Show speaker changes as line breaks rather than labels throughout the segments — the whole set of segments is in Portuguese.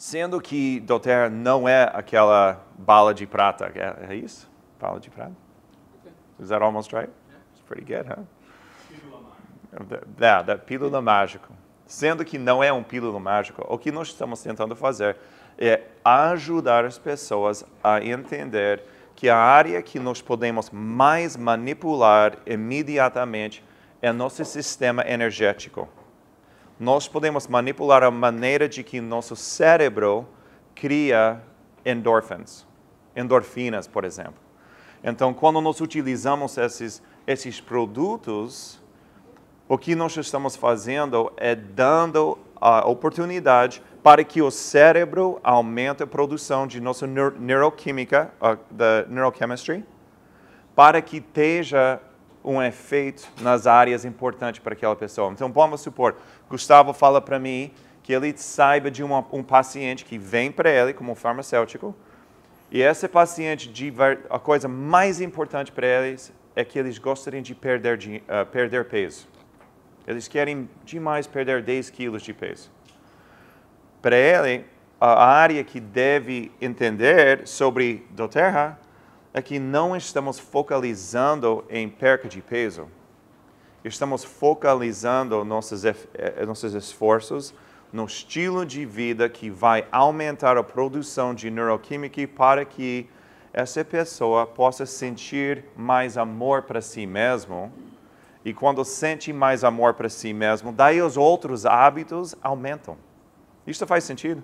Sendo que Doterra não é aquela bala de prata, é, é isso? Bala de prata? Okay. Is that almost right? Yeah. It's pretty good, huh? Pílula yeah, da pílula mágica. Sendo que não é um pílula mágico, o que nós estamos tentando fazer é ajudar as pessoas a entender que a área que nós podemos mais manipular imediatamente é nosso sistema energético nós podemos manipular a maneira de que nosso cérebro cria endorphins, endorfinas, por exemplo. Então, quando nós utilizamos esses, esses produtos, o que nós estamos fazendo é dando a oportunidade para que o cérebro aumente a produção de nossa neuroquímica, ah, da neurochemistry, para que esteja um efeito nas áreas importantes para aquela pessoa. Então, vamos supor, Gustavo fala para mim que ele saiba de uma, um paciente que vem para ele como farmacêutico, e esse paciente, a coisa mais importante para eles é que eles gostariam de perder, de, uh, perder peso. Eles querem demais perder 10 quilos de peso. Para ele, a área que deve entender sobre doTERRA é que não estamos focalizando em perca de peso. Estamos focalizando nossos, eh, eh, nossos esforços no estilo de vida que vai aumentar a produção de neuroquímica para que essa pessoa possa sentir mais amor para si mesmo. E quando sente mais amor para si mesmo, daí os outros hábitos aumentam. Isso faz sentido?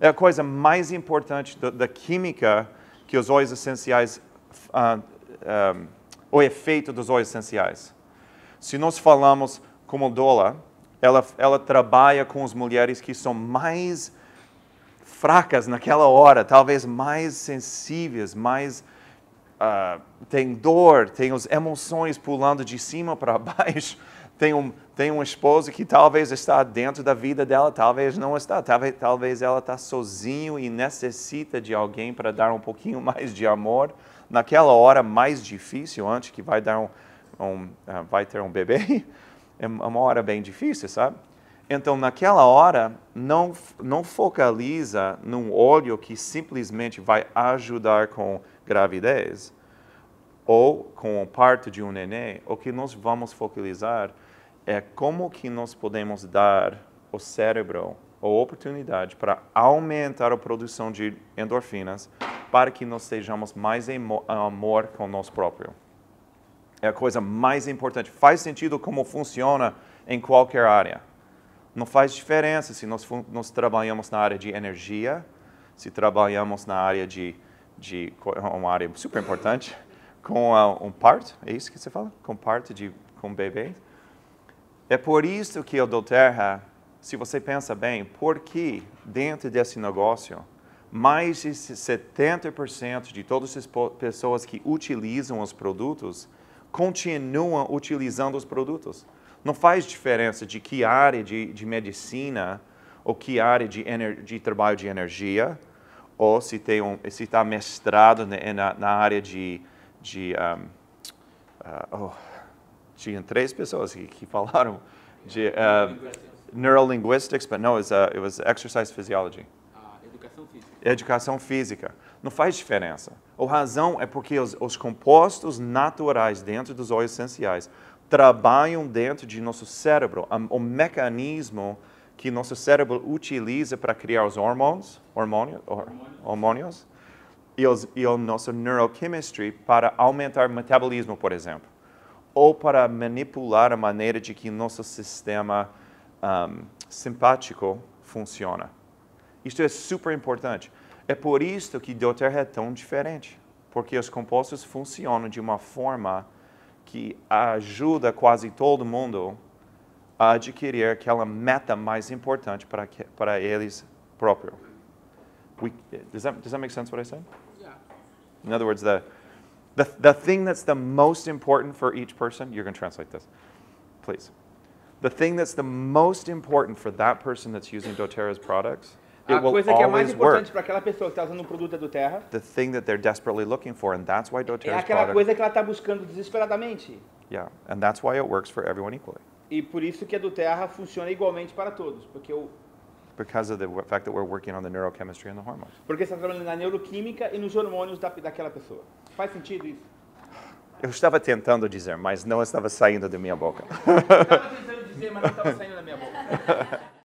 É a coisa mais importante da, da química que os óleos essenciais, uh, um, o efeito dos óleos essenciais. Se nós falamos como Dola, ela, ela trabalha com as mulheres que são mais fracas naquela hora, talvez mais sensíveis, mais uh, ah, tem dor, tem as emoções pulando de cima para baixo tem, um, tem um esposo que talvez está dentro da vida dela, talvez não está, talvez, talvez ela está sozinho e necessita de alguém para dar um pouquinho mais de amor naquela hora mais difícil, antes que vai dar um, um uh, vai ter um bebê, é, é uma hora bem difícil, sabe? Então, naquela hora, não, não focaliza num óleo que simplesmente vai ajudar com gravidez, ou com o parto de um neném, o que nós vamos focalizar é como que nós podemos dar ao cérebro a oportunidade para aumentar a produção de endorfinas para que nós sejamos mais em amor com nós próprios. É a coisa mais importante. Faz sentido como funciona em qualquer área. Não faz diferença se nós, nós trabalhamos na área de energia, se trabalhamos na área de, de é uma área super importante, com a, um parto, é isso que você fala? Com parto de com bebê. É por isso que eu dou terra, se você pensa bem, porque dentro desse negócio, mais de 70% de todas as pessoas que utilizam os produtos continuam utilizando os produtos. Não faz diferença de que área de, de medicina ou que área de, ener, de trabalho de energia, ou se tem um, se está mestrado né, na, na área de de, um, uh, oh, tinha três pessoas que, que falaram de uh, neurolinguistics, but no, it was, uh, it was exercise physiology. Ah, educação física. Educação física. Não faz diferença. A razão é porque os, os compostos naturais dentro dos óleos essenciais trabalham dentro de nosso cérebro, o mecanismo que nosso cérebro utiliza para criar os hormônios, hormônios, hormônios e o nosso neurochemistry para aumentar o metabolismo, por exemplo, ou para manipular a maneira de que nosso sistema um, simpático funciona. Isto é super importante. É por isso que doTERRA é tão diferente, porque os compostos funcionam de uma forma que ajuda quase todo mundo a adquirir aquela meta mais importante para, que, para eles próprios. We, does, that, does that make sense what I said? In other words, the, the, the thing that's the most important for each person, you're going to translate this, please. The thing that's the most important for that person that's using doTERRA's products A coisa que é mais importante para aquela pessoa que está usando um produto da doTERRA the thing that they're desperately looking for, and that's why doTERRA's é aquela product, coisa que ela está buscando desesperadamente. yeah, and that's why it works for everyone equally. E por isso que a doTERRA funciona igualmente para todos, porque o, because of the fact that we're working on the neurochemistry and the hormones. Porque está trabalhando na neuroquímica e nos hormônios da, daquela pessoa. Faz sentido isso? Eu estava tentando dizer, mas não estava saindo da minha boca. Eu estava tentando dizer, mas não estava saindo da minha boca.